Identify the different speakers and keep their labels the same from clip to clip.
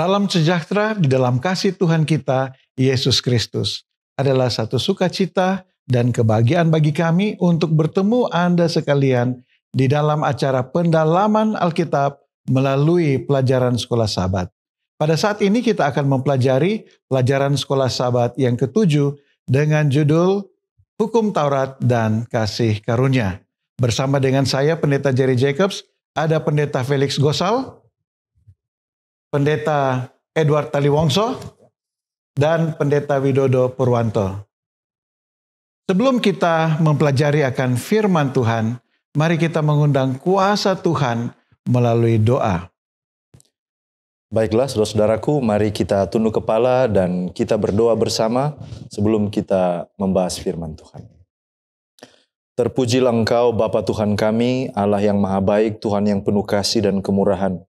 Speaker 1: Salam sejahtera di dalam kasih Tuhan kita, Yesus Kristus. Adalah satu sukacita dan kebahagiaan bagi kami untuk bertemu Anda sekalian di dalam acara pendalaman Alkitab melalui pelajaran sekolah sabat. Pada saat ini kita akan mempelajari pelajaran sekolah sabat yang ketujuh dengan judul Hukum Taurat dan Kasih Karunia. Bersama dengan saya Pendeta Jerry Jacobs, ada Pendeta Felix Gosal, Pendeta Edward Taliwongso dan Pendeta Widodo Purwanto. Sebelum kita mempelajari akan firman Tuhan, mari kita mengundang kuasa Tuhan melalui doa.
Speaker 2: Baiklah saudara-saudaraku, mari kita tunduk kepala dan kita berdoa bersama sebelum kita membahas firman Tuhan. Terpujilah Engkau Bapa Tuhan kami, Allah yang maha baik, Tuhan yang penuh kasih dan kemurahan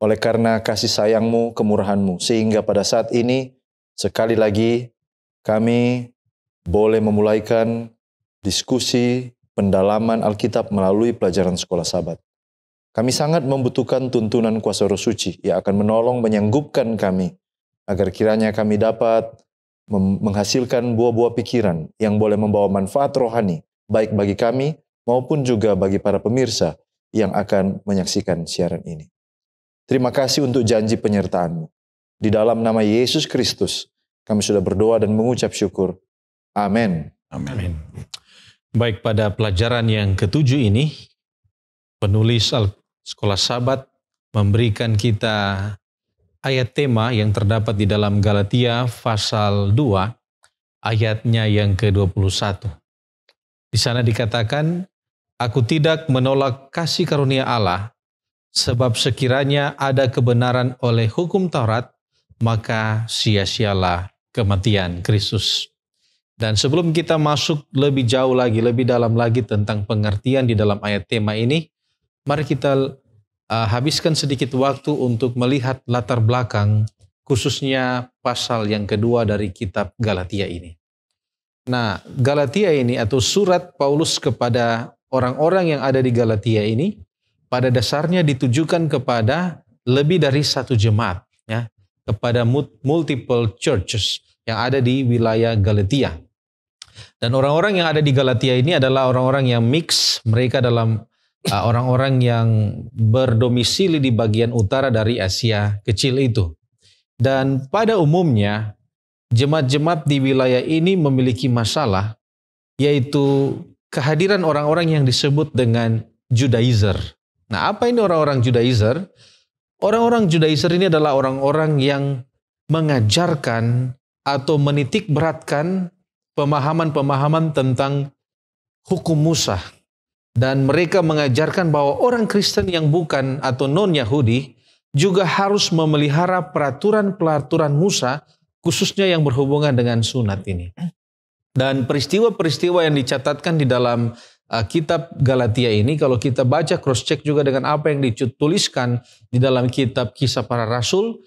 Speaker 2: oleh karena kasih sayangmu, kemurahanmu. Sehingga pada saat ini, sekali lagi kami boleh memulaikan diskusi pendalaman Alkitab melalui pelajaran sekolah sabat. Kami sangat membutuhkan tuntunan kuasa roh suci yang akan menolong menyanggupkan kami agar kiranya kami dapat menghasilkan buah-buah pikiran yang boleh membawa manfaat rohani baik bagi kami maupun juga bagi para pemirsa yang akan menyaksikan siaran ini. Terima kasih untuk janji penyertaanmu Di dalam nama Yesus Kristus, kami sudah berdoa dan mengucap syukur. Amin. Amin.
Speaker 3: Baik pada pelajaran yang ketujuh ini, penulis Al Sekolah Sabat memberikan kita ayat tema yang terdapat di dalam Galatia pasal 2 ayatnya yang ke-21. Di sana dikatakan, Aku tidak menolak kasih karunia Allah, Sebab sekiranya ada kebenaran oleh hukum Taurat, maka sia-sialah kematian Kristus. Dan sebelum kita masuk lebih jauh lagi, lebih dalam lagi tentang pengertian di dalam ayat tema ini, mari kita uh, habiskan sedikit waktu untuk melihat latar belakang khususnya pasal yang kedua dari kitab Galatia ini. Nah, Galatia ini atau surat Paulus kepada orang-orang yang ada di Galatia ini pada dasarnya ditujukan kepada lebih dari satu jemaat ya kepada multiple churches yang ada di wilayah Galatia. Dan orang-orang yang ada di Galatia ini adalah orang-orang yang mix, mereka dalam uh, orang-orang uh, yang berdomisili di bagian utara dari Asia kecil itu. Dan pada umumnya jemaat-jemaat di wilayah ini memiliki masalah yaitu kehadiran orang-orang yang disebut dengan Judaizer Nah, apa ini orang-orang Judaizer? Orang-orang Judaizer ini adalah orang-orang yang mengajarkan atau menitik beratkan pemahaman-pemahaman tentang hukum Musa. Dan mereka mengajarkan bahwa orang Kristen yang bukan atau non-Yahudi juga harus memelihara peraturan-peraturan Musa khususnya yang berhubungan dengan sunat ini. Dan peristiwa-peristiwa yang dicatatkan di dalam uh, kitab Galatia ini kalau kita baca cross check juga dengan apa yang dituliskan di dalam kitab Kisah Para Rasul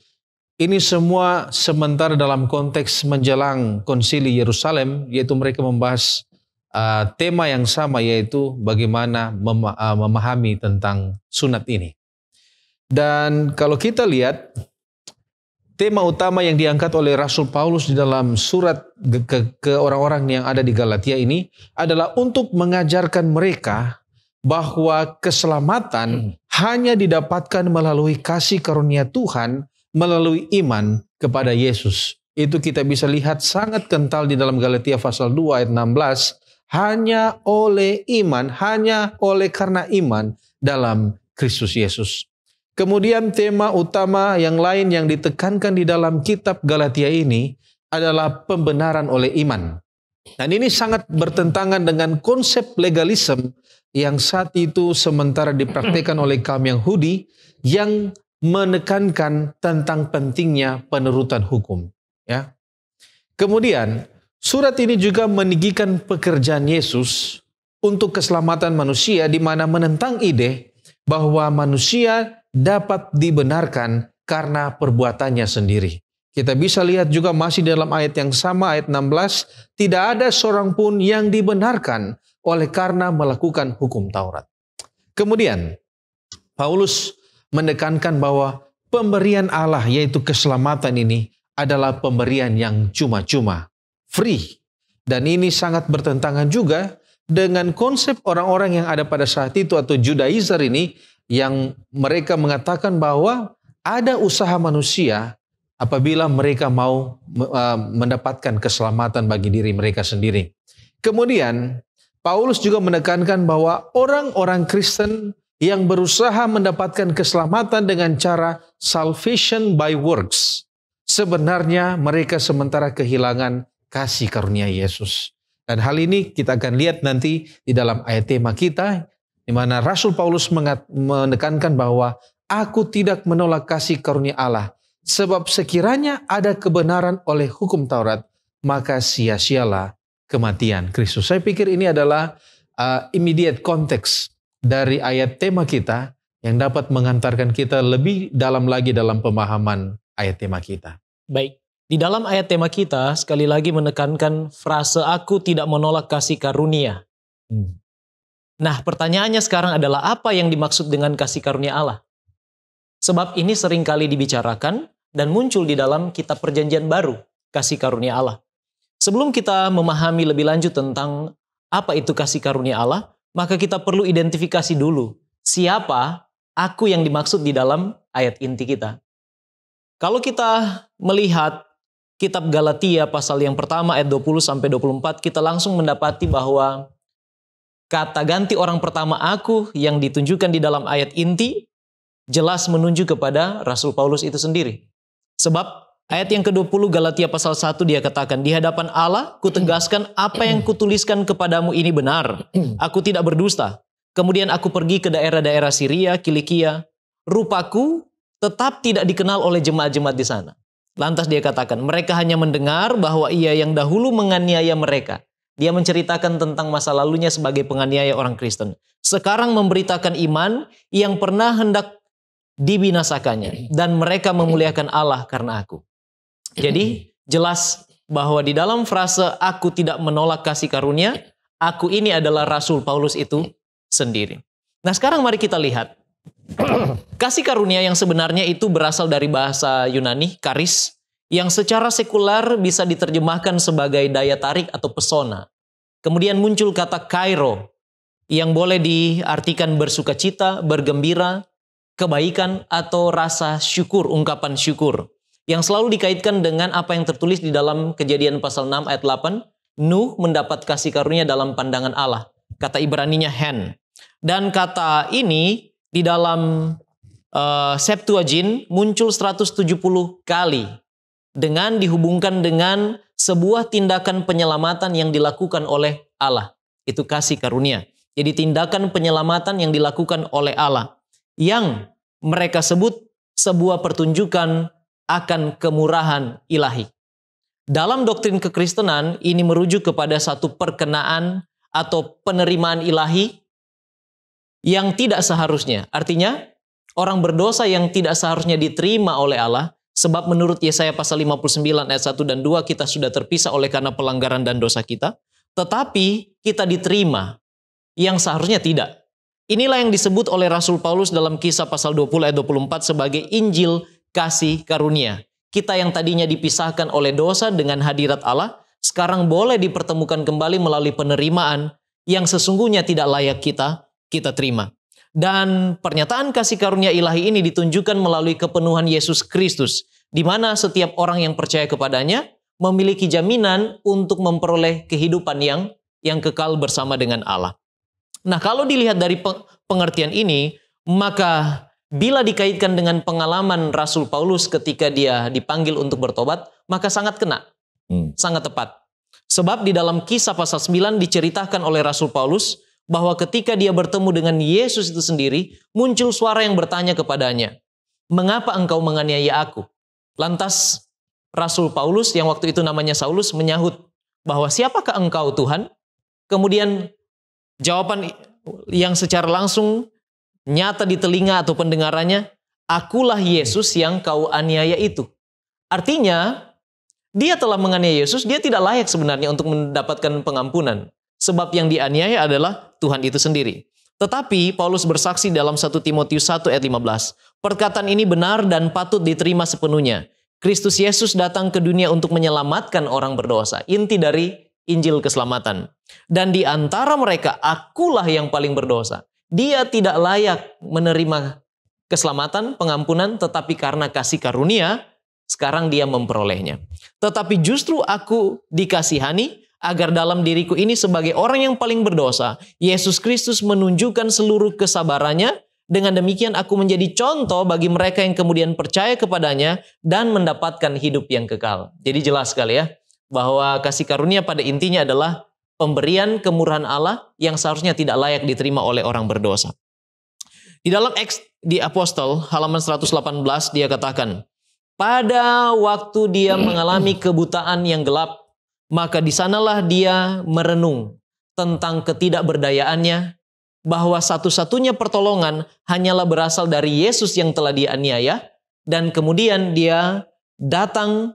Speaker 3: ini semua sementara dalam konteks menjelang konsili Yerusalem yaitu mereka membahas uh, tema yang sama yaitu bagaimana mem uh, eh, memahami tentang sunat ini. Dan kalau kita lihat tema utama yang diangkat oleh Rasul Paulus di dalam surat ke, orang-orang yang ada di Galatia ini adalah untuk mengajarkan mereka bahwa keselamatan hmm. hanya didapatkan melalui kasih karunia Tuhan melalui iman kepada Yesus. Itu kita bisa lihat sangat kental di dalam Galatia pasal 2 ayat 16. Hanya oleh iman, hanya oleh karena iman dalam Kristus Yesus. Kemudian tema utama yang lain yang ditekankan di dalam kitab Galatia ini adalah pembenaran oleh iman. Dan ini sangat bertentangan dengan konsep legalisme yang saat itu sementara dipraktikkan oleh kaum Yahudi yang menekankan tentang pentingnya penerutan hukum. Ya. Kemudian surat ini juga meninggikan pekerjaan Yesus untuk keselamatan manusia di mana menentang ide bahwa manusia dapat dibenarkan karena perbuatannya sendiri. Kita bisa lihat juga masih dalam ayat yang sama ayat 16, tidak ada seorang pun yang dibenarkan oleh karena melakukan hukum Taurat. Kemudian Paulus menekankan bahwa pemberian Allah yaitu keselamatan ini adalah pemberian yang cuma-cuma, free. Dan ini sangat bertentangan juga dengan konsep orang-orang yang ada pada saat itu atau Judaizer ini yang mereka mengatakan bahwa ada usaha manusia apabila mereka mau eh, mendapatkan keselamatan bagi diri mereka sendiri. Kemudian Paulus juga menekankan bahwa orang-orang Kristen yang berusaha mendapatkan keselamatan dengan cara salvation by works, sebenarnya mereka sementara kehilangan kasih karunia Yesus. Dan hal ini kita akan lihat nanti di dalam ayat tema kita di mana Rasul Paulus menekankan bahwa aku tidak menolak kasih karunia Allah, sebab sekiranya ada kebenaran oleh hukum Taurat, maka sia-sialah kematian Kristus. Saya pikir ini adalah uh, immediate konteks dari ayat tema kita yang dapat mengantarkan kita lebih dalam lagi dalam pemahaman ayat tema kita. Baik, di dalam ayat tema kita
Speaker 4: sekali lagi menekankan frase aku tidak menolak kasih karunia. Hmm. Nah, pertanyaannya sekarang adalah apa yang dimaksud dengan kasih karunia Allah? Sebab ini seringkali dibicarakan dan muncul di dalam kitab perjanjian baru, kasih karunia Allah. Sebelum kita memahami lebih lanjut tentang apa itu kasih karunia Allah, maka kita perlu identifikasi dulu siapa aku yang dimaksud di dalam ayat inti kita. Kalau kita melihat kitab Galatia pasal yang pertama ayat 20 sampai 24, kita langsung mendapati bahwa Kata ganti orang pertama aku yang ditunjukkan di dalam ayat inti jelas menunjuk kepada Rasul Paulus itu sendiri. Sebab Ayat yang ke-20 Galatia pasal 1 dia katakan, di hadapan Allah kutegaskan apa yang kutuliskan kepadamu ini benar. Aku tidak berdusta. Kemudian aku pergi ke daerah-daerah Syria, Kilikia. Rupaku tetap tidak dikenal oleh jemaat-jemaat di sana. Lantas dia katakan, mereka hanya mendengar bahwa ia yang dahulu menganiaya mereka. Dia menceritakan tentang masa lalunya sebagai penganiaya orang Kristen. Sekarang memberitakan iman yang pernah hendak dibinasakannya dan mereka memuliakan Allah karena aku. Jadi jelas bahwa di dalam frase aku tidak menolak kasih karunia, aku ini adalah Rasul Paulus itu sendiri. Nah, sekarang mari kita lihat kasih karunia yang sebenarnya itu berasal dari bahasa Yunani karis yang secara sekular bisa diterjemahkan sebagai daya tarik atau pesona. Kemudian muncul kata kairo yang boleh diartikan bersukacita, bergembira, kebaikan atau rasa syukur, ungkapan syukur yang selalu dikaitkan dengan apa yang tertulis di dalam Kejadian pasal 6 ayat 8, Nuh mendapat kasih karunia dalam pandangan Allah. Kata Ibraninya hen. Dan kata ini di dalam uh, Septuagint muncul 170 kali dengan dihubungkan dengan sebuah tindakan penyelamatan yang dilakukan oleh Allah. Itu kasih karunia. Jadi tindakan penyelamatan yang dilakukan oleh Allah yang mereka sebut sebuah pertunjukan akan kemurahan ilahi. Dalam doktrin kekristenan ini merujuk kepada satu perkenaan atau penerimaan ilahi yang tidak seharusnya. Artinya, orang berdosa yang tidak seharusnya diterima oleh Allah Sebab menurut Yesaya pasal 59 ayat 1 dan 2 kita sudah terpisah oleh karena pelanggaran dan dosa kita. Tetapi kita diterima yang seharusnya tidak. Inilah yang disebut oleh Rasul Paulus dalam kisah pasal 20 ayat 24 sebagai Injil kasih karunia. Kita yang tadinya dipisahkan oleh dosa dengan hadirat Allah, sekarang boleh dipertemukan kembali melalui penerimaan yang sesungguhnya tidak layak kita, kita terima. Dan pernyataan kasih karunia ilahi ini ditunjukkan melalui kepenuhan Yesus Kristus, di mana setiap orang yang percaya kepadanya memiliki jaminan untuk memperoleh kehidupan yang yang kekal bersama dengan Allah. Nah, kalau dilihat dari pengertian ini, maka bila dikaitkan dengan pengalaman Rasul Paulus ketika dia dipanggil untuk bertobat, maka sangat kena. Hmm. Sangat tepat. Sebab di dalam kisah pasal 9 diceritakan oleh Rasul Paulus bahwa ketika dia bertemu dengan Yesus itu sendiri, muncul suara yang bertanya kepadanya, "Mengapa engkau menganiaya aku?" Lantas Rasul Paulus yang waktu itu namanya Saulus menyahut bahwa siapakah engkau Tuhan? Kemudian jawaban yang secara langsung nyata di telinga atau pendengarannya, akulah Yesus yang kau aniaya itu. Artinya, dia telah menganiaya Yesus, dia tidak layak sebenarnya untuk mendapatkan pengampunan sebab yang dianiaya adalah Tuhan itu sendiri. Tetapi Paulus bersaksi dalam 1 Timotius 1 ayat 15, perkataan ini benar dan patut diterima sepenuhnya. Kristus Yesus datang ke dunia untuk menyelamatkan orang berdosa. Inti dari Injil keselamatan. Dan di antara mereka akulah yang paling berdosa. Dia tidak layak menerima keselamatan, pengampunan, tetapi karena kasih karunia, sekarang dia memperolehnya. Tetapi justru aku dikasihani agar dalam diriku ini sebagai orang yang paling berdosa, Yesus Kristus menunjukkan seluruh kesabarannya. Dengan demikian aku menjadi contoh bagi mereka yang kemudian percaya kepadanya dan mendapatkan hidup yang kekal. Jadi jelas sekali ya bahwa kasih karunia pada intinya adalah pemberian kemurahan Allah yang seharusnya tidak layak diterima oleh orang berdosa. Di dalam eks di Apostol halaman 118 dia katakan, pada waktu dia mengalami kebutaan yang gelap maka di sanalah dia merenung tentang ketidakberdayaannya, bahwa satu-satunya pertolongan hanyalah berasal dari Yesus yang telah dianiaya, dan kemudian dia datang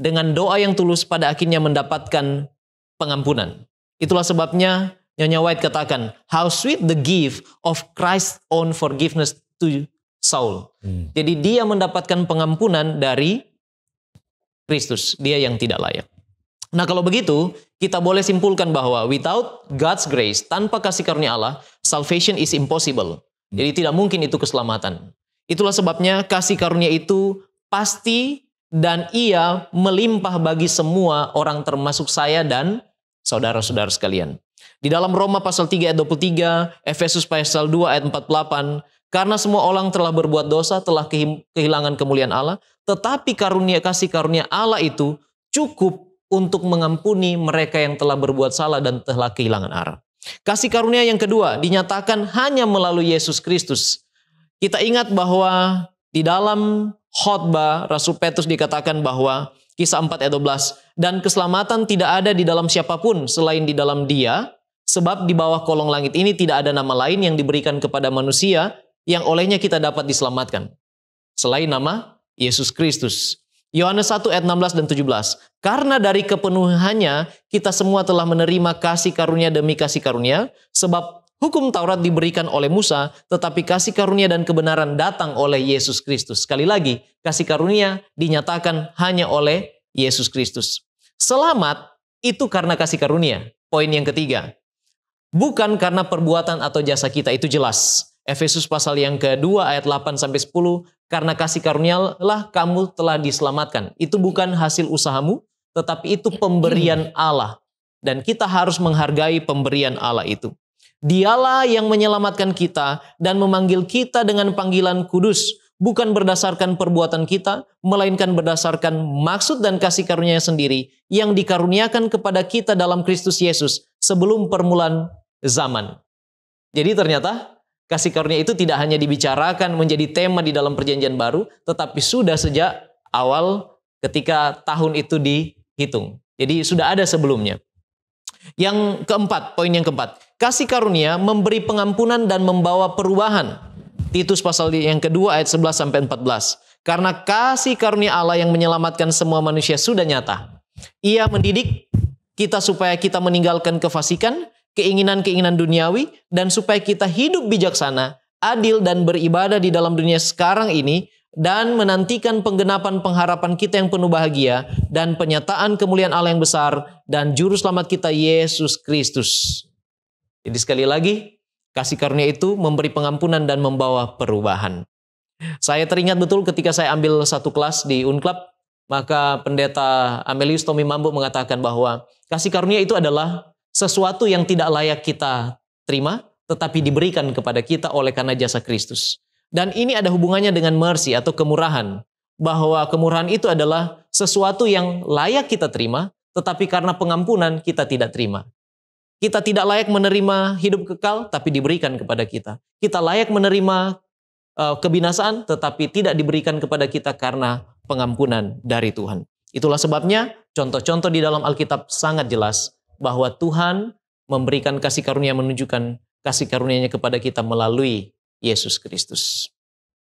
Speaker 4: dengan doa yang tulus pada akhirnya mendapatkan pengampunan. Itulah sebabnya Nyonya White katakan, how sweet the gift of Christ's own forgiveness to Saul. Hmm. Jadi dia mendapatkan pengampunan dari Kristus, dia yang tidak layak. Nah, kalau begitu, kita boleh simpulkan bahwa without God's grace, tanpa kasih karunia Allah, salvation is impossible. Jadi tidak mungkin itu keselamatan. Itulah sebabnya kasih karunia itu pasti dan ia melimpah bagi semua orang termasuk saya dan saudara-saudara sekalian. Di dalam Roma pasal 3 ayat 23, Efesus pasal 2 ayat 48, karena semua orang telah berbuat dosa, telah kehilangan kemuliaan Allah, tetapi karunia kasih karunia Allah itu cukup untuk mengampuni mereka yang telah berbuat salah dan telah kehilangan arah. Kasih karunia yang kedua dinyatakan hanya melalui Yesus Kristus. Kita ingat bahwa di dalam khotbah Rasul Petrus dikatakan bahwa kisah 4 ayat 12 dan keselamatan tidak ada di dalam siapapun selain di dalam Dia sebab di bawah kolong langit ini tidak ada nama lain yang diberikan kepada manusia yang olehnya kita dapat diselamatkan selain nama Yesus Kristus. Yohanes 1 ayat 16 dan 17. Karena dari kepenuhannya kita semua telah menerima kasih karunia demi kasih karunia, sebab hukum Taurat diberikan oleh Musa, tetapi kasih karunia dan kebenaran datang oleh Yesus Kristus. Sekali lagi, kasih karunia dinyatakan hanya oleh Yesus Kristus. Selamat itu karena kasih karunia. Poin yang ketiga. Bukan karena perbuatan atau jasa kita itu jelas. Efesus pasal yang kedua ayat 8 sampai 10 karena kasih karunialah kamu telah diselamatkan. Itu bukan hasil usahamu, tetapi itu pemberian Allah. Dan kita harus menghargai pemberian Allah itu. Dialah yang menyelamatkan kita dan memanggil kita dengan panggilan kudus, bukan berdasarkan perbuatan kita, melainkan berdasarkan maksud dan kasih karunia sendiri yang dikaruniakan kepada kita dalam Kristus Yesus sebelum permulaan zaman. Jadi ternyata Kasih karunia itu tidak hanya dibicarakan menjadi tema di dalam perjanjian baru, tetapi sudah sejak awal ketika tahun itu dihitung. Jadi sudah ada sebelumnya. Yang keempat, poin yang keempat. Kasih karunia memberi pengampunan dan membawa perubahan. Titus pasal yang kedua ayat 11 sampai 14. Karena kasih karunia Allah yang menyelamatkan semua manusia sudah nyata. Ia mendidik kita supaya kita meninggalkan kefasikan keinginan-keinginan duniawi, dan supaya kita hidup bijaksana, adil, dan beribadah di dalam dunia sekarang ini, dan menantikan penggenapan pengharapan kita yang penuh bahagia, dan penyataan kemuliaan Allah yang besar, dan juru selamat kita Yesus Kristus. Jadi sekali lagi, kasih karunia itu memberi pengampunan dan membawa perubahan. Saya teringat betul ketika saya ambil satu kelas di UNCLAP, maka pendeta Amelius Tommy Mambo mengatakan bahwa kasih karunia itu adalah sesuatu yang tidak layak kita terima, tetapi hmm. diberikan kepada kita oleh karena jasa Kristus. Dan ini ada hubungannya dengan mercy atau kemurahan, bahwa kemurahan itu adalah sesuatu yang layak kita terima, tetapi karena pengampunan kita tidak terima. Kita tidak layak menerima hidup kekal, tapi diberikan kepada kita. Kita layak menerima uh, kebinasaan, tetapi tidak diberikan kepada kita karena pengampunan dari Tuhan. Itulah sebabnya contoh-contoh di dalam Alkitab sangat jelas bahwa Tuhan memberikan kasih karunia menunjukkan kasih karunia-Nya kepada kita melalui Yesus Kristus.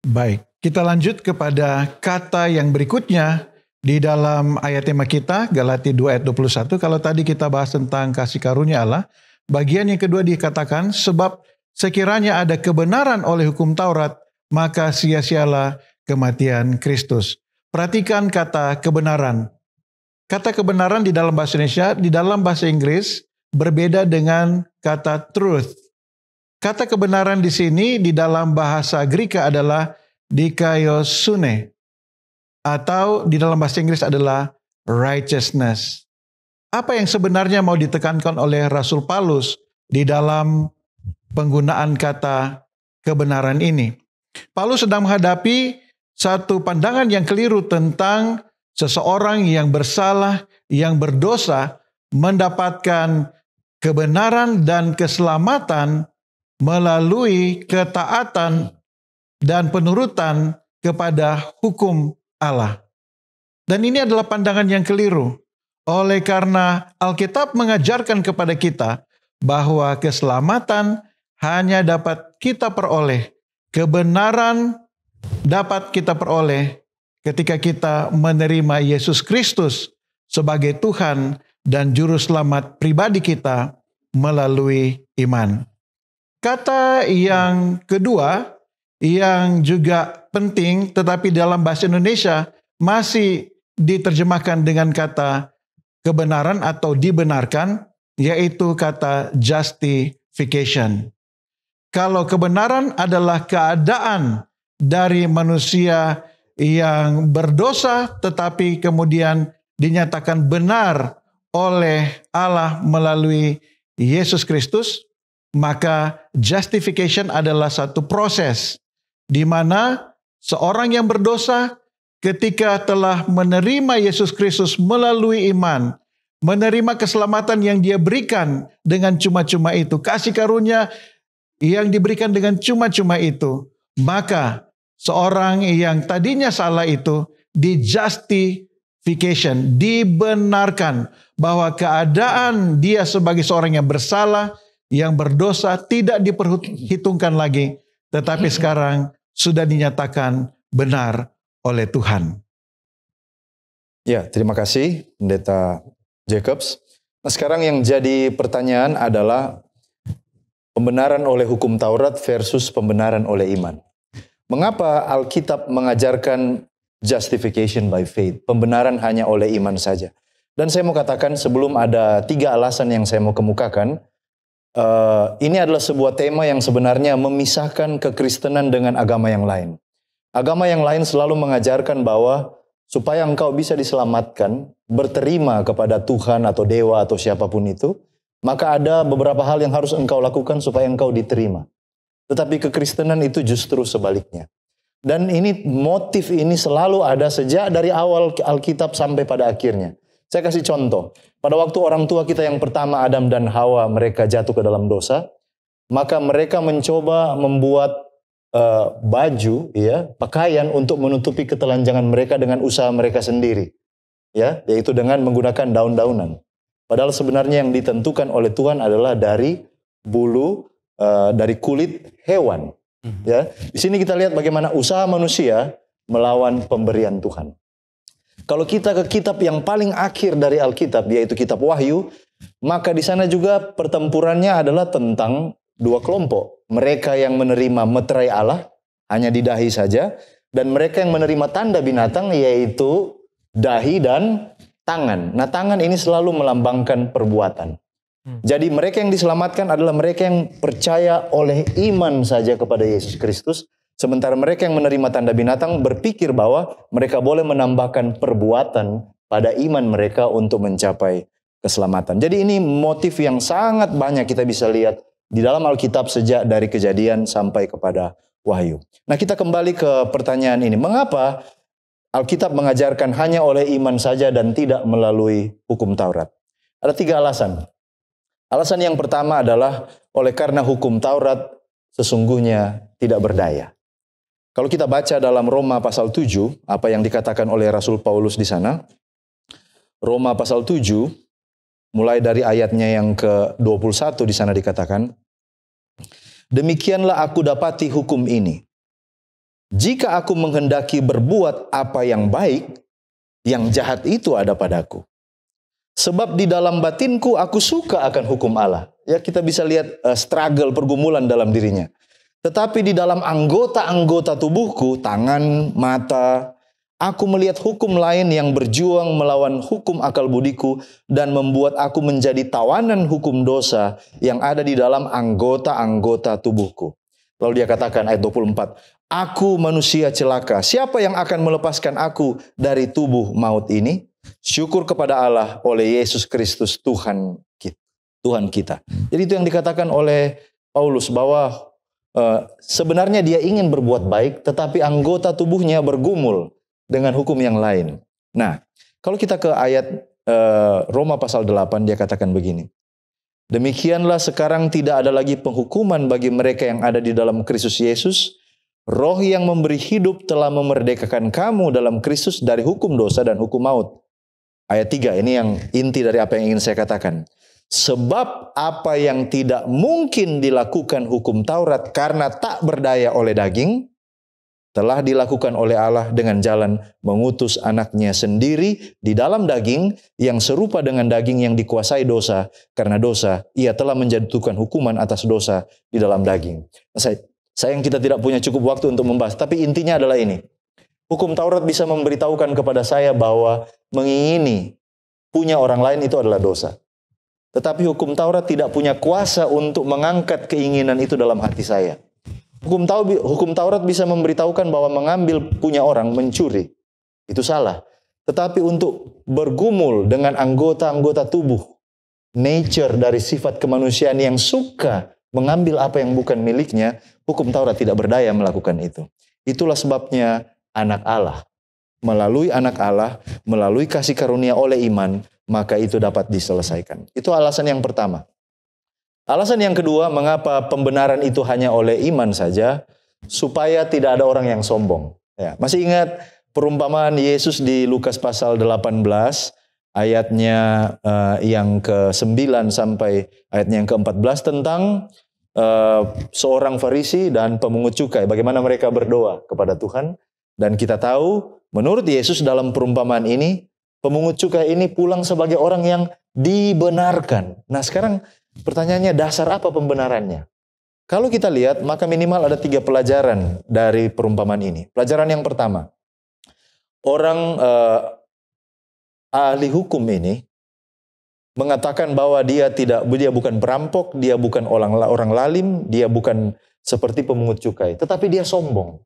Speaker 1: Baik, kita lanjut kepada kata yang berikutnya di dalam ayat tema kita Galati 2 ayat 21. Kalau tadi kita bahas tentang kasih karunia Allah, bagian yang kedua dikatakan sebab sekiranya ada kebenaran oleh hukum Taurat, maka sia-sialah kematian Kristus. Perhatikan kata kebenaran. Kata kebenaran di dalam bahasa Indonesia, di dalam bahasa Inggris berbeda dengan kata truth. Kata kebenaran di sini di dalam bahasa Greka adalah dikaiosune atau di dalam bahasa Inggris adalah righteousness. Apa yang sebenarnya mau ditekankan oleh Rasul Paulus di dalam penggunaan kata kebenaran ini? Paulus sedang menghadapi satu pandangan yang keliru tentang seseorang yang bersalah, yang berdosa mendapatkan kebenaran dan keselamatan melalui ketaatan dan penurutan kepada hukum Allah. Dan ini adalah pandangan yang keliru. Oleh karena Alkitab mengajarkan kepada kita bahwa keselamatan hanya dapat kita peroleh, kebenaran dapat kita peroleh ketika kita menerima Yesus Kristus sebagai Tuhan dan Juru Selamat pribadi kita melalui iman. Kata yang kedua yang juga penting tetapi dalam bahasa Indonesia masih diterjemahkan dengan kata kebenaran atau dibenarkan yaitu kata justification. Kalau kebenaran adalah keadaan dari manusia yang berdosa tetapi kemudian dinyatakan benar oleh Allah melalui Yesus Kristus, maka justification adalah satu proses di mana seorang yang berdosa ketika telah menerima Yesus Kristus melalui iman, menerima keselamatan yang dia berikan dengan cuma-cuma itu, kasih karunia yang diberikan dengan cuma-cuma itu, maka seorang yang tadinya salah itu dijustification, dibenarkan bahwa keadaan dia sebagai seorang yang bersalah, yang berdosa tidak diperhitungkan lagi, tetapi sekarang sudah dinyatakan benar oleh Tuhan.
Speaker 2: Ya, terima kasih Pendeta Jacobs. Nah, sekarang yang jadi pertanyaan adalah pembenaran oleh hukum Taurat versus pembenaran oleh iman. Mengapa Alkitab mengajarkan justification by faith, pembenaran hanya oleh iman saja? Dan saya mau katakan sebelum ada tiga alasan yang saya mau kemukakan, uh, ini adalah sebuah tema yang sebenarnya memisahkan kekristenan dengan agama yang lain. Agama yang lain selalu mengajarkan bahwa supaya engkau bisa diselamatkan, berterima kepada Tuhan atau dewa atau siapapun itu, maka ada beberapa hal yang harus engkau lakukan supaya engkau diterima. Tetapi kekristenan itu justru sebaliknya. Dan ini motif ini selalu ada sejak dari awal Alkitab sampai pada akhirnya. Saya kasih contoh. Pada waktu orang tua kita yang pertama Adam dan Hawa mereka jatuh ke dalam dosa, maka mereka mencoba membuat uh, baju, ya, pakaian untuk menutupi ketelanjangan mereka dengan usaha mereka sendiri. Ya, yaitu dengan menggunakan daun-daunan. Padahal sebenarnya yang ditentukan oleh Tuhan adalah dari bulu uh, dari kulit hewan. Mhm. Ya, di sini kita lihat bagaimana usaha manusia melawan pemberian Tuhan. Kalau kita ke kitab yang paling akhir dari Alkitab yaitu kitab Wahyu, maka di sana juga pertempurannya adalah tentang dua kelompok. Mereka yang menerima meterai Allah hanya di dahi saja dan mereka yang menerima tanda binatang yaitu dahi dan tangan. Nah, tangan ini selalu melambangkan perbuatan. Hmm. Jadi mereka yang diselamatkan adalah mereka yang percaya oleh iman saja kepada Yesus Kristus. Sementara mereka yang menerima tanda binatang berpikir bahwa mereka boleh menambahkan perbuatan pada iman mereka untuk mencapai keselamatan. Jadi ini motif yang sangat banyak kita bisa lihat di dalam Alkitab sejak dari kejadian sampai kepada wahyu. Nah kita kembali ke pertanyaan ini. Mengapa Alkitab mengajarkan hanya oleh iman saja dan tidak melalui hukum Taurat? Ada tiga alasan. Alasan yang pertama adalah oleh karena hukum Taurat sesungguhnya tidak berdaya. Kalau kita baca dalam Roma pasal 7, apa yang dikatakan oleh Rasul Paulus di sana, Roma pasal 7, mulai dari ayatnya yang ke-21 di sana dikatakan, Demikianlah aku dapati hukum ini. Jika aku menghendaki berbuat apa yang baik, yang jahat itu ada padaku. Sebab di dalam batinku aku suka akan hukum Allah. Ya kita bisa lihat uh, struggle pergumulan dalam dirinya. Tetapi di dalam anggota-anggota tubuhku, tangan, mata, aku melihat hukum lain yang berjuang melawan hukum akal budiku dan membuat aku menjadi tawanan hukum dosa yang ada di dalam anggota-anggota tubuhku. Lalu dia katakan ayat 24, Aku manusia celaka, siapa yang akan melepaskan aku dari tubuh maut ini? Syukur kepada Allah oleh Yesus Kristus Tuhan kita. Tuhan kita. Jadi itu yang dikatakan oleh Paulus bahwa uh, sebenarnya dia ingin berbuat baik tetapi anggota tubuhnya bergumul dengan hukum yang lain. Nah, kalau kita ke ayat uh, Roma pasal 8 dia katakan begini. Demikianlah sekarang tidak ada lagi penghukuman bagi mereka yang ada di dalam Kristus Yesus. Roh yang memberi hidup telah memerdekakan kamu dalam Kristus dari hukum dosa dan hukum maut. Ayat 3 ini yang inti dari apa yang ingin saya katakan. Sebab apa yang tidak mungkin dilakukan hukum Taurat karena tak berdaya oleh daging, telah dilakukan oleh Allah dengan jalan mengutus anaknya sendiri di dalam daging yang serupa dengan daging yang dikuasai dosa karena dosa ia telah menjatuhkan hukuman atas dosa di dalam daging. Saya sayang kita tidak punya cukup waktu untuk membahas tapi intinya adalah ini. Hukum Taurat bisa memberitahukan kepada saya bahwa mengingini punya orang lain itu adalah dosa. Tetapi hukum Taurat tidak punya kuasa untuk mengangkat keinginan itu dalam hati saya. Hukum, tau, hukum Taurat bisa memberitahukan bahwa mengambil punya orang, mencuri, itu salah. Tetapi untuk bergumul dengan anggota-anggota tubuh, nature dari sifat kemanusiaan yang suka mengambil apa yang bukan miliknya, hukum Taurat tidak berdaya melakukan itu. Itulah sebabnya anak Allah. Melalui anak Allah, melalui kasih karunia oleh iman, maka itu dapat diselesaikan. Itu alasan yang pertama. Alasan yang kedua, mengapa pembenaran itu hanya oleh iman saja, supaya tidak ada orang yang sombong. Ya, masih ingat perumpamaan Yesus di Lukas pasal 18 ayatnya uh, yang ke-9 sampai ayatnya yang ke-14 tentang uh, seorang Farisi dan pemungut cukai bagaimana mereka berdoa kepada Tuhan dan kita tahu, menurut Yesus dalam perumpamaan ini, pemungut cukai ini pulang sebagai orang yang dibenarkan. Nah sekarang pertanyaannya dasar apa pembenarannya? Kalau kita lihat, maka minimal ada tiga pelajaran dari perumpamaan ini. Pelajaran yang pertama, orang eh, ahli hukum ini mengatakan bahwa dia tidak, dia bukan perampok, dia bukan orang orang lalim, dia bukan seperti pemungut cukai, tetapi dia sombong.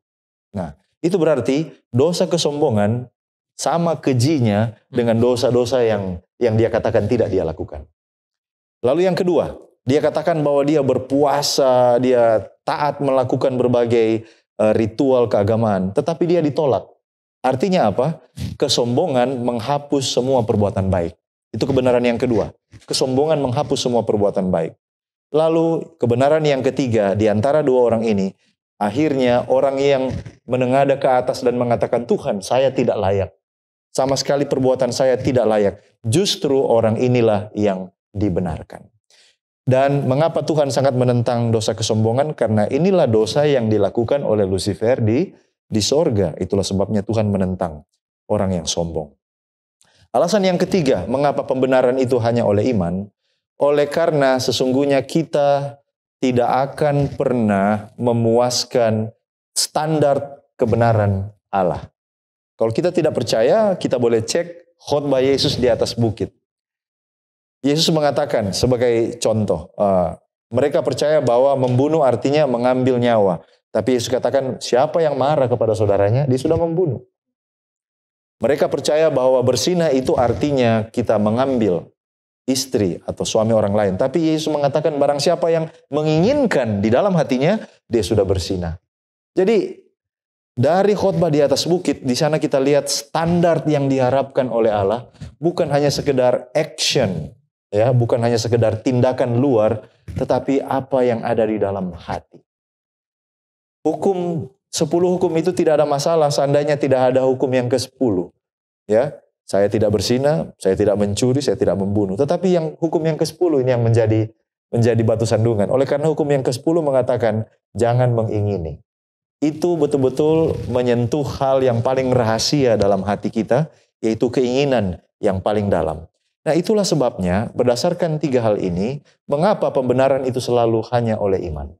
Speaker 2: Nah, itu berarti dosa kesombongan sama kejinya dengan dosa-dosa yang yang dia katakan tidak dia lakukan. Lalu yang kedua, dia katakan bahwa dia berpuasa, dia taat melakukan berbagai eh, ritual keagamaan, tetapi dia ditolak. Artinya apa? Kesombongan menghapus semua perbuatan baik. Itu kebenaran yang kedua. Kesombongan menghapus semua perbuatan baik. Lalu kebenaran yang ketiga di antara dua orang ini, Akhirnya orang yang menengada ke atas dan mengatakan Tuhan saya tidak layak. Sama sekali perbuatan saya tidak layak. Justru orang inilah yang dibenarkan. Dan mengapa Tuhan sangat menentang dosa kesombongan? Karena inilah dosa yang dilakukan oleh Lucifer di di sorga. Itulah sebabnya Tuhan menentang orang yang sombong. Alasan yang ketiga, mengapa pembenaran itu hanya oleh iman? Oleh karena sesungguhnya kita tidak akan pernah memuaskan standar kebenaran Allah. Kalau kita tidak percaya, kita boleh cek khotbah Yesus di atas bukit. Yesus mengatakan sebagai contoh, uh, mereka percaya bahwa membunuh artinya mengambil nyawa. Tapi Yesus katakan, siapa yang marah kepada saudaranya, dia sudah membunuh. Mereka percaya bahwa bersinah itu artinya kita mengambil istri atau suami orang lain. Tapi Yesus mengatakan barang siapa yang menginginkan di dalam hatinya, dia sudah bersinah. Jadi dari khotbah di atas bukit, di sana kita lihat standar yang diharapkan oleh Allah bukan hanya sekedar action, ya, bukan hanya sekedar tindakan luar, tetapi apa yang ada di dalam hati. Hukum sepuluh hukum itu tidak ada masalah seandainya tidak ada hukum yang ke-10. Ya, saya tidak bersina, saya tidak mencuri, saya tidak membunuh. Tetapi yang hukum yang ke-10 ini yang menjadi menjadi batu sandungan. Oleh karena hukum yang ke-10 mengatakan jangan mengingini. Itu betul-betul menyentuh hal yang paling rahasia dalam hati kita, yaitu keinginan yang paling dalam. Nah, itulah sebabnya berdasarkan tiga hal ini, mengapa pembenaran itu selalu hanya oleh iman.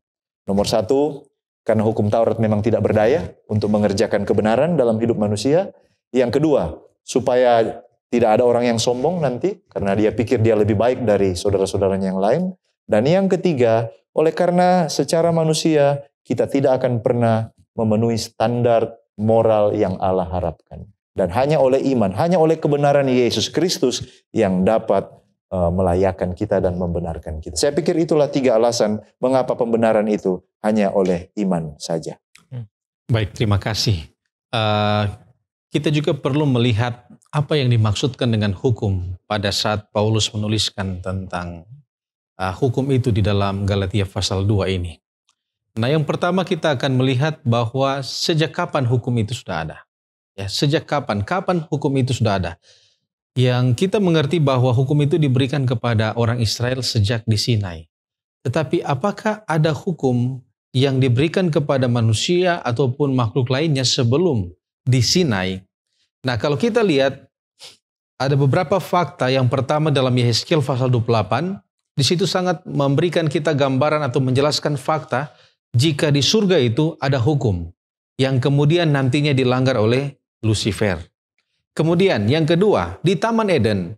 Speaker 2: Nomor satu, karena hukum Taurat memang tidak berdaya untuk mengerjakan kebenaran dalam hidup manusia. Yang kedua, supaya tidak ada orang yang sombong nanti karena dia pikir dia lebih baik dari saudara-saudaranya yang lain. Dan yang ketiga, oleh karena secara manusia kita tidak akan pernah memenuhi standar moral yang Allah harapkan. Dan hanya oleh iman, hanya oleh kebenaran Yesus Kristus yang dapat eh, melayakan kita dan membenarkan kita. Saya pikir itulah tiga alasan mengapa pembenaran itu hanya oleh iman saja. Hmm.
Speaker 3: Baik, terima kasih. Uh, kita juga perlu melihat apa yang dimaksudkan dengan hukum pada saat Paulus menuliskan tentang uh, hukum itu di dalam Galatia pasal 2 ini. Nah, yang pertama kita akan melihat bahwa sejak kapan hukum itu sudah ada. Ya, sejak kapan? Kapan hukum itu sudah ada? Yang kita mengerti bahwa hukum itu diberikan kepada orang Israel sejak di Sinai. Tetapi apakah ada hukum yang diberikan kepada manusia ataupun makhluk lainnya sebelum di Sinai. Nah, kalau kita lihat ada beberapa fakta. Yang pertama dalam Yeskil pasal 28, di situ sangat memberikan kita gambaran atau menjelaskan fakta jika di surga itu ada hukum yang kemudian nantinya dilanggar oleh Lucifer. Kemudian yang kedua, di Taman Eden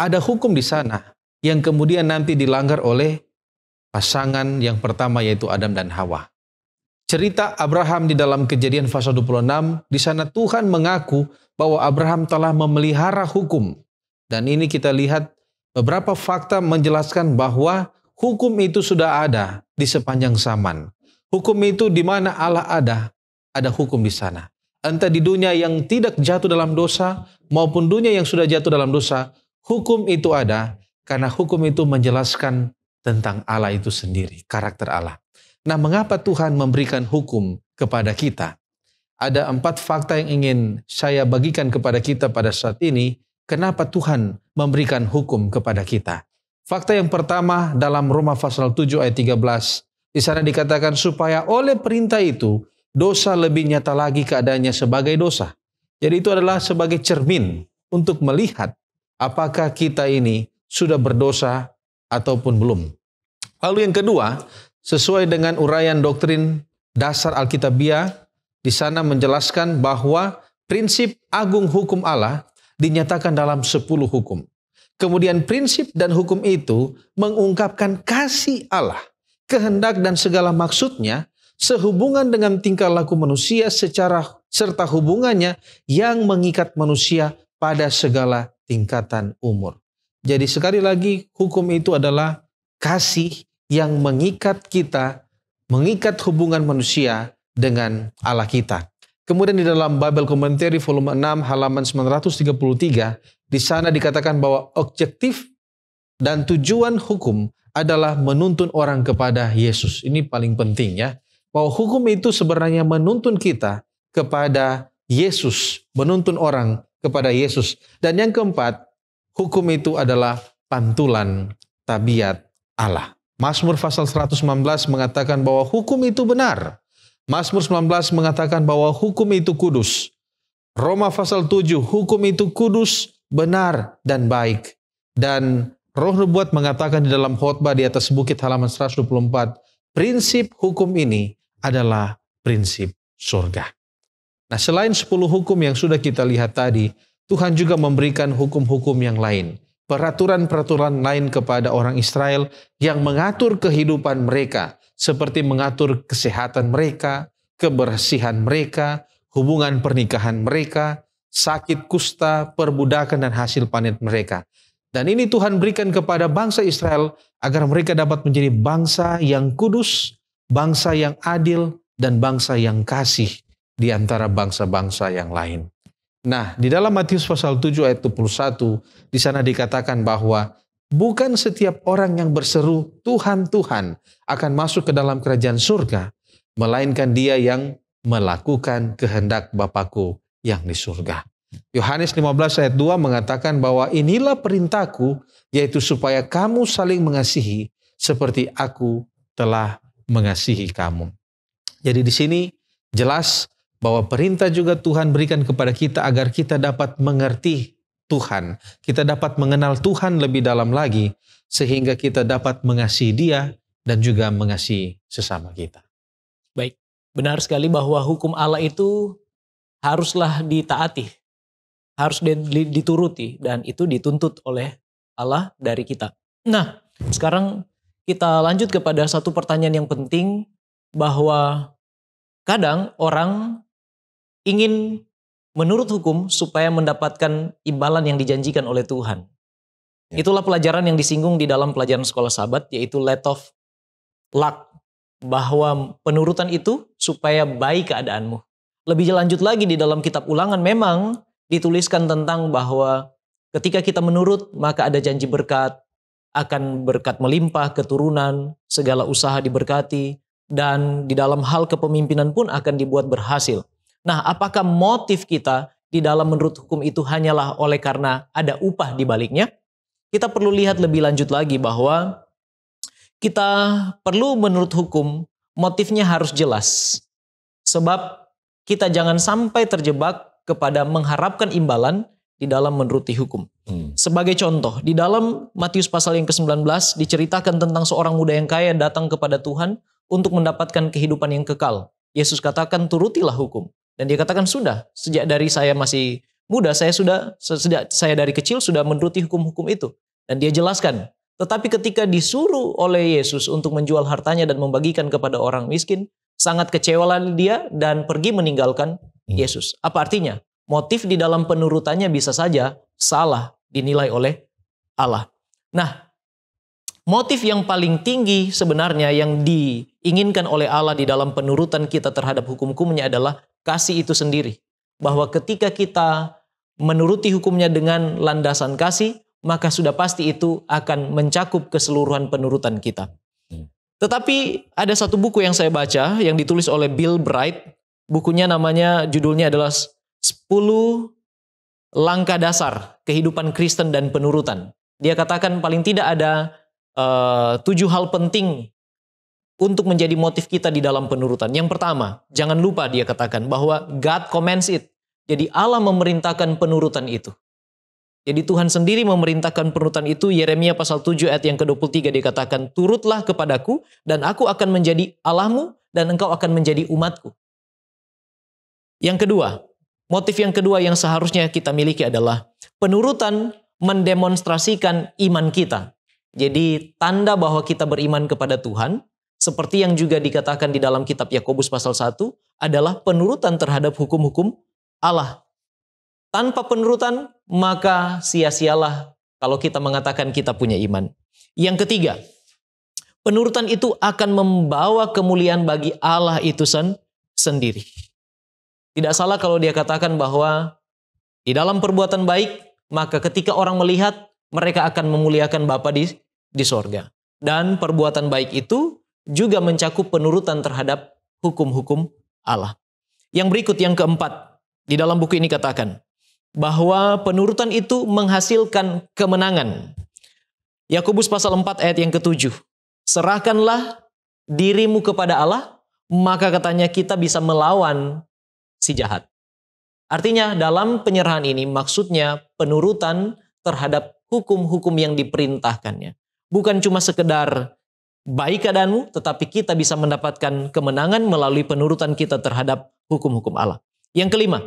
Speaker 3: ada hukum di sana yang kemudian nanti dilanggar oleh pasangan yang pertama yaitu Adam dan Hawa cerita Abraham di dalam kejadian pasal 26, di sana Tuhan mengaku bahwa Abraham telah memelihara hukum. Dan ini kita lihat beberapa fakta menjelaskan bahwa hukum itu sudah ada di sepanjang zaman. Hukum itu di mana Allah ada, ada hukum di sana. Entah di dunia yang tidak jatuh dalam dosa maupun dunia yang sudah jatuh dalam dosa, hukum itu ada karena hukum itu menjelaskan tentang Allah itu sendiri, karakter Allah. Nah, mengapa Tuhan memberikan hukum kepada kita? Ada empat fakta yang ingin saya bagikan kepada kita pada saat ini. Kenapa Tuhan memberikan hukum kepada kita? Fakta yang pertama dalam Roma pasal 7 ayat 13. Di sana dikatakan supaya oleh perintah itu dosa lebih nyata lagi keadaannya sebagai dosa. Jadi itu adalah sebagai cermin untuk melihat apakah kita ini sudah berdosa ataupun belum. Lalu yang kedua, sesuai dengan uraian doktrin dasar Alkitabiah, di sana menjelaskan bahwa prinsip agung hukum Allah dinyatakan dalam sepuluh hukum. Kemudian prinsip dan hukum itu mengungkapkan kasih Allah, kehendak dan segala maksudnya sehubungan dengan tingkah laku manusia secara serta hubungannya yang mengikat manusia pada segala tingkatan umur. Jadi sekali lagi hukum itu adalah kasih yang mengikat kita, mengikat hubungan manusia dengan Allah kita. Kemudian di dalam Bible Commentary volume 6 halaman 933, di sana dikatakan bahwa objektif dan tujuan hukum adalah menuntun orang kepada Yesus. Ini paling penting ya. Bahwa hukum itu sebenarnya menuntun kita kepada Yesus, menuntun orang kepada Yesus. Dan yang keempat, hukum itu adalah pantulan tabiat Allah. Mazmur pasal 119 mengatakan bahwa hukum itu benar. Mazmur 19 mengatakan bahwa hukum itu kudus. Roma pasal 7, hukum itu kudus, benar, dan baik. Dan Roh Nubuat mengatakan di dalam khotbah di atas bukit halaman 124, prinsip hukum ini adalah prinsip surga. Nah selain 10 hukum yang sudah kita lihat tadi, Tuhan juga memberikan hukum-hukum yang lain peraturan-peraturan lain kepada orang Israel yang mengatur kehidupan mereka, seperti mengatur kesehatan mereka, kebersihan mereka, hubungan pernikahan mereka, sakit kusta, perbudakan, dan hasil panen mereka. Dan ini Tuhan berikan kepada bangsa Israel agar mereka dapat menjadi bangsa yang kudus, bangsa yang adil, dan bangsa yang kasih di antara bangsa-bangsa yang lain. Nah, di dalam Matius pasal 7 ayat 21, di sana dikatakan bahwa bukan setiap orang yang berseru Tuhan, Tuhan akan masuk ke dalam kerajaan surga, melainkan dia yang melakukan kehendak Bapakku yang di surga. Yohanes 15 ayat 2 mengatakan bahwa inilah perintahku, yaitu supaya kamu saling mengasihi seperti aku telah mengasihi kamu. Jadi di sini jelas bahwa perintah juga Tuhan berikan kepada kita agar kita dapat mengerti Tuhan, kita dapat mengenal Tuhan lebih dalam lagi, sehingga kita dapat mengasihi Dia dan juga mengasihi sesama kita.
Speaker 4: Baik, benar sekali bahwa hukum Allah itu haruslah ditaati, harus dituruti, dan itu dituntut oleh Allah dari kita. Nah, sekarang kita lanjut kepada satu pertanyaan yang penting, bahwa kadang orang ingin menurut hukum supaya mendapatkan imbalan yang dijanjikan oleh Tuhan. Ya. Itulah pelajaran yang disinggung di dalam pelajaran sekolah sahabat yaitu let of luck bahwa penurutan itu supaya baik keadaanmu. Lebih lanjut lagi di dalam kitab ulangan memang dituliskan tentang bahwa ketika kita menurut maka ada janji berkat, akan berkat melimpah, keturunan, segala usaha diberkati, dan di dalam hal kepemimpinan pun akan dibuat berhasil. Nah, apakah motif kita di dalam menurut hukum itu hanyalah oleh karena ada upah di baliknya? Kita perlu lihat lebih lanjut lagi bahwa kita perlu menurut hukum motifnya harus jelas. Sebab kita jangan sampai terjebak kepada mengharapkan imbalan di dalam menuruti hukum. Hmm. Sebagai contoh, di dalam Matius pasal yang ke-19 diceritakan tentang seorang muda yang kaya datang kepada Tuhan untuk mendapatkan kehidupan yang kekal. Yesus katakan, "Turutilah hukum." Dan dia katakan sudah, sejak dari saya masih muda, saya sudah sejak saya dari kecil sudah menuruti hukum-hukum itu. Dan dia jelaskan, tetapi ketika disuruh oleh Yesus untuk menjual hartanya dan membagikan kepada orang miskin, sangat kecewalah dia dan pergi meninggalkan hmm. Yesus. Apa artinya? Motif di dalam penurutannya bisa saja salah dinilai oleh Allah. Nah, motif yang paling tinggi sebenarnya yang diinginkan oleh Allah di dalam penurutan kita terhadap hukum-hukumnya adalah kasih itu sendiri. Bahwa ketika kita menuruti hukumnya dengan landasan kasih, maka sudah pasti itu akan mencakup keseluruhan penurutan kita. Hmm. Tetapi ada satu buku yang saya baca yang ditulis oleh Bill Bright. Bukunya namanya, judulnya adalah 10 Langkah Dasar Kehidupan Kristen dan Penurutan. Dia katakan paling tidak ada uh, tujuh hal penting untuk menjadi motif kita di dalam penurutan. Yang pertama, jangan lupa dia katakan bahwa God commands it. Jadi Allah memerintahkan penurutan itu. Jadi Tuhan sendiri memerintahkan penurutan itu Yeremia pasal 7 ayat yang ke-23 dikatakan turutlah kepadaku dan aku akan menjadi Allahmu dan engkau akan menjadi umatku. Yang kedua, motif yang kedua yang seharusnya kita miliki adalah penurutan mendemonstrasikan iman kita. Jadi tanda bahwa kita beriman kepada Tuhan seperti yang juga dikatakan di dalam kitab Yakobus pasal 1 adalah penurutan terhadap hukum-hukum Allah. Tanpa penurutan maka sia-sialah kalau kita mengatakan kita punya iman. Yang ketiga, penurutan itu akan membawa kemuliaan bagi Allah itu sen sendiri. Tidak salah kalau dia katakan bahwa di dalam perbuatan baik maka ketika orang melihat mereka akan memuliakan Bapa di di sorga. Dan perbuatan baik itu juga mencakup penurutan terhadap hukum-hukum Allah. Yang berikut yang keempat di dalam buku ini katakan bahwa penurutan itu menghasilkan kemenangan. Yakobus pasal 4 ayat yang ketujuh. Serahkanlah dirimu kepada Allah, maka katanya kita bisa melawan si jahat. Artinya dalam penyerahan ini maksudnya penurutan terhadap hukum-hukum yang diperintahkannya. Bukan cuma sekedar baik keadaanmu, tetapi kita bisa mendapatkan kemenangan melalui penurutan kita terhadap hukum-hukum Allah. Yang kelima,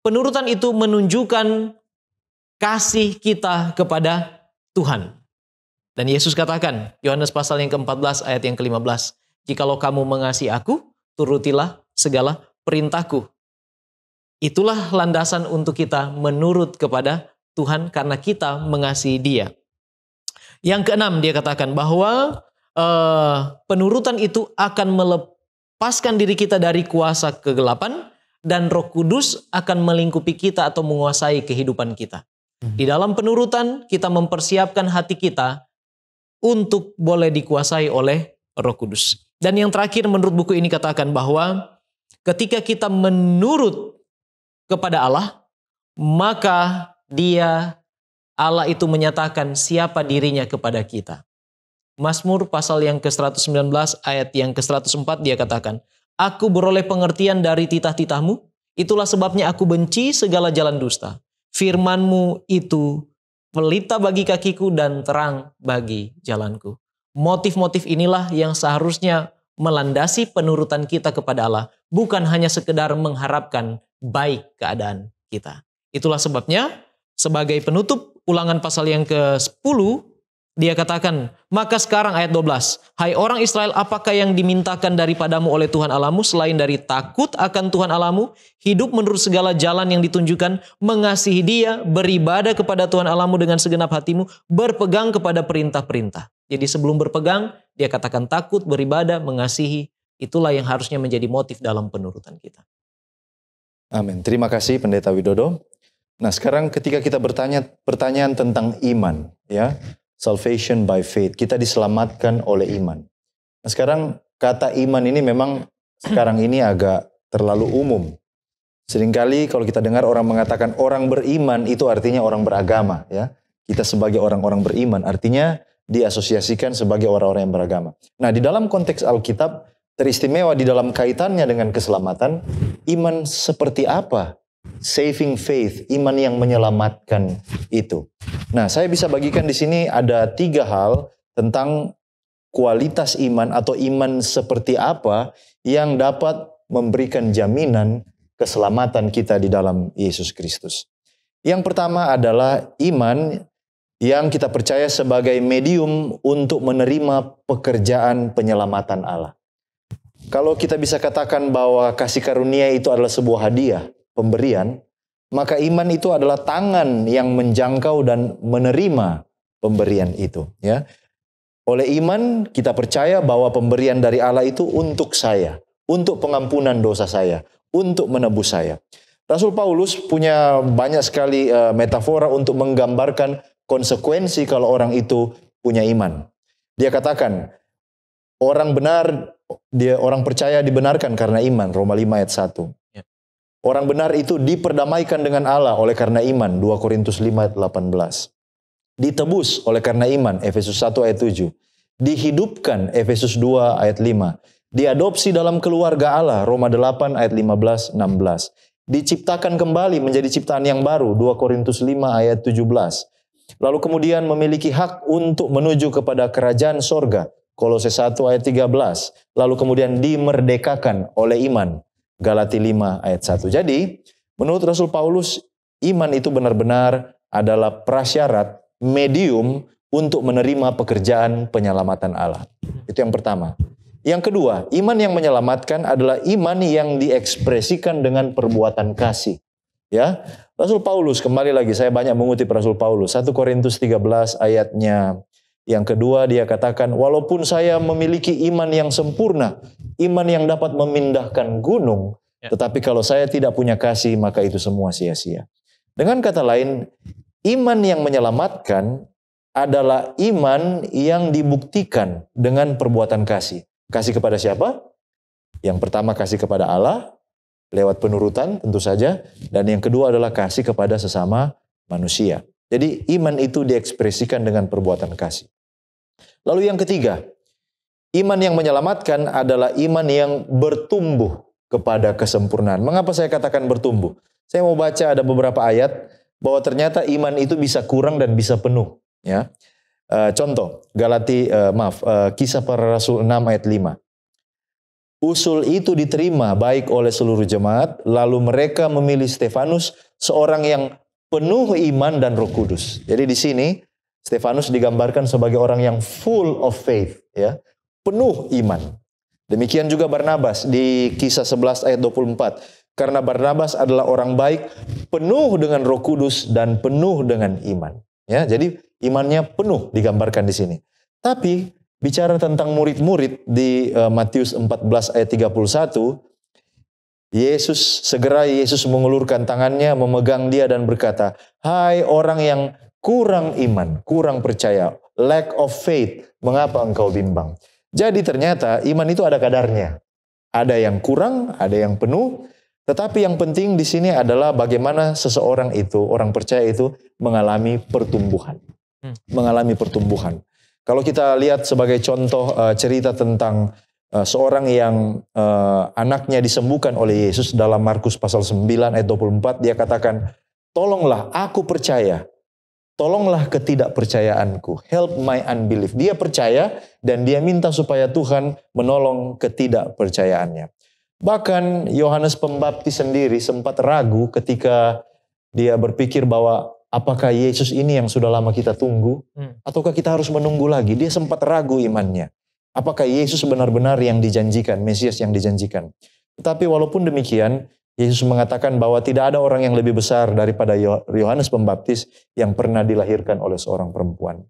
Speaker 4: penurutan itu menunjukkan kasih kita kepada Tuhan. Dan Yesus katakan, Yohanes pasal yang ke-14 ayat yang ke-15, Jikalau kamu mengasihi aku, turutilah segala perintahku. Itulah landasan untuk kita menurut kepada Tuhan karena kita mengasihi dia. Yang keenam dia katakan bahwa uh, penurutan itu akan melepaskan diri kita dari kuasa kegelapan dan Roh Kudus akan melingkupi kita atau menguasai kehidupan kita. Hmm. Di dalam penurutan kita mempersiapkan hati kita untuk boleh dikuasai oleh Roh Kudus. Dan yang terakhir menurut buku ini katakan bahwa ketika kita menurut kepada Allah, maka dia Allah itu menyatakan siapa dirinya kepada kita. Mazmur pasal yang ke-119 ayat yang ke-104 dia katakan, Aku beroleh pengertian dari titah-titahmu, itulah sebabnya aku benci segala jalan dusta. Firmanmu itu pelita bagi kakiku dan terang bagi jalanku. Motif-motif inilah yang seharusnya melandasi penurutan kita kepada Allah, bukan hanya sekedar mengharapkan baik keadaan kita. Itulah sebabnya sebagai penutup ulangan pasal yang ke-10 dia katakan, maka sekarang ayat 12. Hai orang Israel, apakah yang dimintakan daripadamu oleh Tuhan Alamu selain dari takut akan Tuhan Alamu, hidup menurut segala jalan yang ditunjukkan, mengasihi dia, beribadah kepada Tuhan Alamu dengan segenap hatimu, berpegang kepada perintah-perintah. Jadi sebelum berpegang, dia katakan takut, beribadah, mengasihi. Itulah yang harusnya menjadi motif dalam penurutan kita.
Speaker 2: Amin. Terima kasih Pendeta Widodo. Nah sekarang ketika kita bertanya pertanyaan tentang iman, ya salvation by faith. Kita diselamatkan oleh iman. Nah, sekarang kata iman ini memang sekarang ini agak terlalu umum. Seringkali kalau kita dengar orang mengatakan orang beriman itu artinya orang beragama ya. Kita sebagai orang-orang beriman artinya diasosiasikan sebagai orang-orang yang beragama. Nah, di dalam konteks Alkitab teristimewa di dalam kaitannya dengan keselamatan, iman seperti apa saving faith, iman yang menyelamatkan itu. Nah, saya bisa bagikan di sini ada tiga hal tentang kualitas iman atau iman seperti apa yang dapat memberikan jaminan keselamatan kita di dalam Yesus Kristus. Yang pertama adalah iman yang kita percaya sebagai medium untuk menerima pekerjaan penyelamatan Allah. Kalau kita bisa katakan bahwa kasih karunia itu adalah sebuah hadiah, pemberian, maka iman itu adalah tangan yang menjangkau dan menerima pemberian itu, ya. Oleh iman kita percaya bahwa pemberian dari Allah itu untuk saya, untuk pengampunan dosa saya, untuk menebus saya. Rasul Paulus punya banyak sekali uh, metafora untuk menggambarkan konsekuensi kalau orang itu punya iman. Dia katakan, orang benar, dia orang percaya dibenarkan karena iman, Roma 5 ayat 1. Orang benar itu diperdamaikan dengan Allah oleh karena iman. 2 Korintus 5 18. Ditebus oleh karena iman. Efesus 1 ayat 7. Dihidupkan Efesus 2 ayat 5. Diadopsi dalam keluarga Allah. Roma 8 ayat 15 16. Diciptakan kembali menjadi ciptaan yang baru. 2 Korintus 5 ayat 17. Lalu kemudian memiliki hak untuk menuju kepada kerajaan sorga. Kolose 1 ayat 13. Lalu kemudian dimerdekakan oleh iman. Galati 5 ayat 1. Jadi, menurut Rasul Paulus, iman itu benar-benar adalah prasyarat medium untuk menerima pekerjaan penyelamatan Allah. Itu yang pertama. Yang kedua, iman yang menyelamatkan adalah iman yang diekspresikan dengan perbuatan kasih. Ya, Rasul Paulus kembali lagi saya banyak mengutip Rasul Paulus 1 Korintus 13 ayatnya yang kedua dia katakan, walaupun saya memiliki iman yang sempurna, iman yang dapat memindahkan gunung, ya. tetapi kalau saya tidak punya kasih, maka itu semua sia-sia. Dengan kata lain, iman yang menyelamatkan adalah iman yang dibuktikan dengan perbuatan kasih. Kasih kepada siapa? Yang pertama kasih kepada Allah lewat penurutan tentu saja dan yang kedua adalah kasih kepada sesama manusia. Jadi iman itu diekspresikan dengan perbuatan kasih. Lalu yang ketiga, iman yang menyelamatkan adalah iman yang bertumbuh kepada kesempurnaan. Mengapa saya katakan bertumbuh? Saya mau baca ada beberapa ayat bahwa ternyata iman itu bisa kurang dan bisa penuh, ya. E, contoh Galati e, maaf e, kisah para rasul 6 ayat 5. Usul itu diterima baik oleh seluruh jemaat, lalu mereka memilih Stefanus seorang yang penuh iman dan Roh Kudus. Jadi di sini Stefanus digambarkan sebagai orang yang full of faith, ya, penuh iman. Demikian juga Barnabas di kisah 11 ayat 24. Karena Barnabas adalah orang baik, penuh dengan Roh Kudus dan penuh dengan iman. Ya, jadi imannya penuh digambarkan di sini. Tapi bicara tentang murid-murid di uh, Matius 14 ayat 31, Yesus segera Yesus mengulurkan tangannya, memegang dia dan berkata, "Hai orang yang kurang iman, kurang percaya, lack of faith, mengapa engkau bimbang? Jadi ternyata iman itu ada kadarnya. Ada yang kurang, ada yang penuh, tetapi yang penting di sini adalah bagaimana seseorang itu, orang percaya itu mengalami pertumbuhan. Hmm. Mengalami pertumbuhan. Kalau kita lihat sebagai contoh eh, cerita tentang eh, seorang yang eh, anaknya disembuhkan oleh Yesus dalam Markus pasal 9 ayat 24 dia katakan, "Tolonglah aku percaya, Tolonglah ketidakpercayaanku. Help my unbelief. Dia percaya dan dia minta supaya Tuhan menolong ketidakpercayaannya. Bahkan Yohanes Pembaptis sendiri sempat ragu ketika dia berpikir bahwa apakah Yesus ini yang sudah lama kita tunggu hmm. ataukah kita harus menunggu lagi? Dia sempat ragu imannya. Apakah Yesus benar-benar yang dijanjikan, Mesias yang dijanjikan? Tetapi walaupun demikian, Yesus mengatakan bahwa tidak ada orang yang lebih besar daripada Yohanes Pembaptis yang pernah dilahirkan oleh seorang perempuan.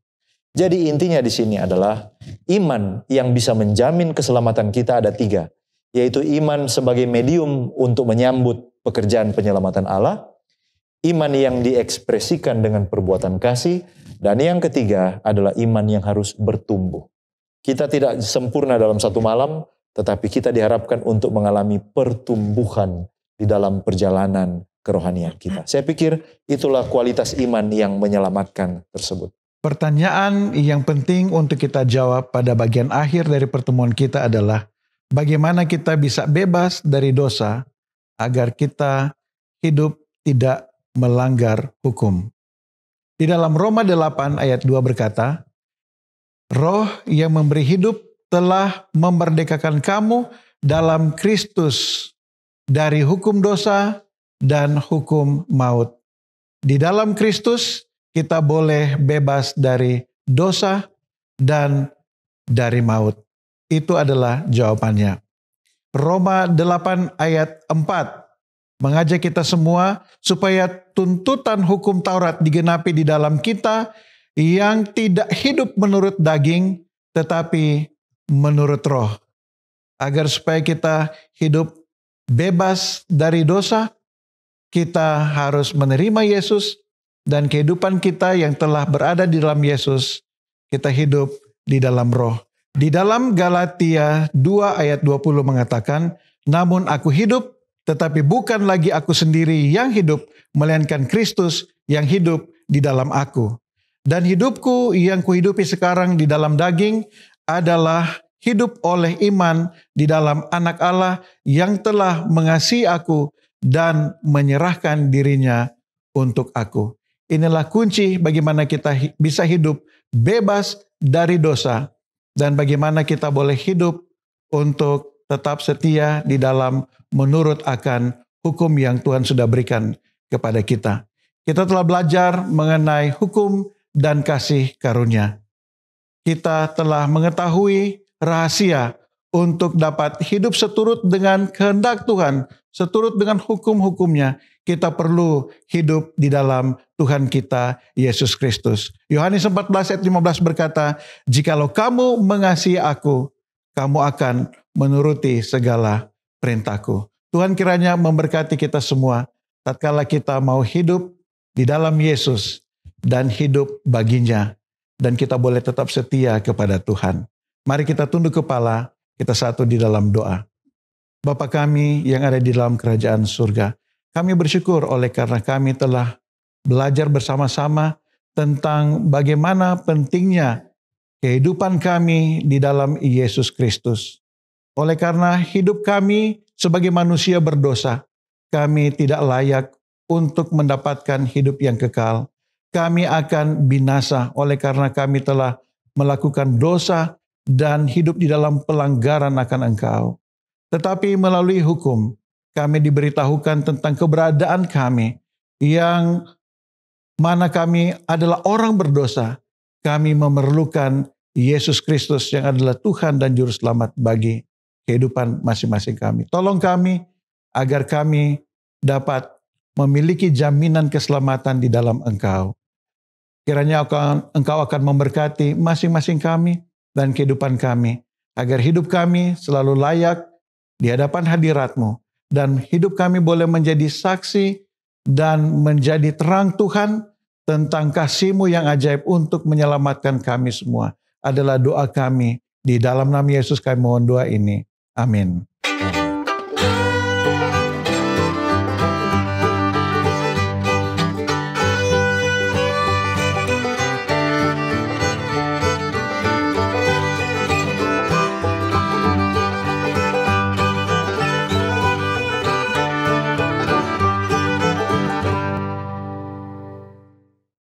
Speaker 2: Jadi intinya di sini adalah iman yang bisa menjamin keselamatan kita ada tiga. Yaitu iman sebagai medium untuk menyambut pekerjaan penyelamatan Allah. Iman yang diekspresikan dengan perbuatan kasih. Dan yang ketiga adalah iman yang harus bertumbuh. Kita tidak sempurna dalam satu malam, tetapi kita diharapkan untuk mengalami pertumbuhan di dalam perjalanan kerohanian kita. Saya pikir itulah kualitas iman yang menyelamatkan tersebut.
Speaker 1: Pertanyaan yang penting untuk kita jawab pada bagian akhir dari pertemuan kita adalah bagaimana kita bisa bebas dari dosa agar kita hidup tidak melanggar hukum. Di dalam Roma 8 ayat 2 berkata, Roh yang memberi hidup telah memerdekakan kamu dalam Kristus dari hukum dosa dan hukum maut. Di dalam Kristus, kita boleh bebas dari dosa dan dari maut. Itu adalah jawabannya. Roma 8 ayat 4 mengajak kita semua supaya tuntutan hukum Taurat digenapi di dalam kita yang tidak hidup menurut daging tetapi menurut roh. Agar supaya kita hidup bebas dari dosa, kita harus menerima Yesus dan kehidupan kita yang telah berada di dalam Yesus, kita hidup di dalam roh. Di dalam Galatia 2 ayat 20 mengatakan, namun aku hidup, tetapi bukan lagi aku sendiri yang hidup, melainkan Kristus yang hidup di dalam aku. Dan hidupku yang kuhidupi sekarang di dalam daging adalah hidup oleh iman di dalam anak Allah yang telah mengasihi aku dan menyerahkan dirinya untuk aku. Inilah kunci bagaimana kita bisa hidup bebas dari dosa dan bagaimana kita boleh hidup untuk tetap setia di dalam menurut akan hukum yang Tuhan sudah berikan kepada kita. Kita telah belajar mengenai hukum dan kasih karunia. Kita telah mengetahui rahasia untuk dapat hidup seturut dengan kehendak Tuhan, seturut dengan hukum-hukumnya, kita perlu hidup di dalam Tuhan kita, Yesus Kristus. Yohanes 14 ayat 15 berkata, Jikalau kamu mengasihi aku, kamu akan menuruti segala perintahku. Tuhan kiranya memberkati kita semua, tatkala kita mau hidup di dalam Yesus dan hidup baginya. Dan kita boleh tetap setia kepada Tuhan. Mari kita tunduk kepala, kita satu di dalam doa. Bapa kami yang ada di dalam kerajaan surga, kami bersyukur oleh karena kami telah belajar bersama-sama tentang bagaimana pentingnya kehidupan kami di dalam Yesus Kristus. Oleh karena hidup kami sebagai manusia berdosa, kami tidak layak untuk mendapatkan hidup yang kekal. Kami akan binasa oleh karena kami telah melakukan dosa dan hidup di dalam pelanggaran akan engkau. Tetapi melalui hukum, kami diberitahukan tentang keberadaan kami yang mana kami adalah orang berdosa. Kami memerlukan Yesus Kristus yang adalah Tuhan dan Juru Selamat bagi kehidupan masing-masing kami. Tolong kami agar kami dapat memiliki jaminan keselamatan di dalam engkau. Kiranya engkau akan memberkati masing-masing kami, dan kehidupan kami. Agar hidup kami selalu layak di hadapan hadiratmu. Dan hidup kami boleh menjadi saksi dan menjadi terang Tuhan tentang kasihmu yang ajaib untuk menyelamatkan kami semua. Adalah doa kami. Di dalam nama Yesus kami mohon doa ini. Amin.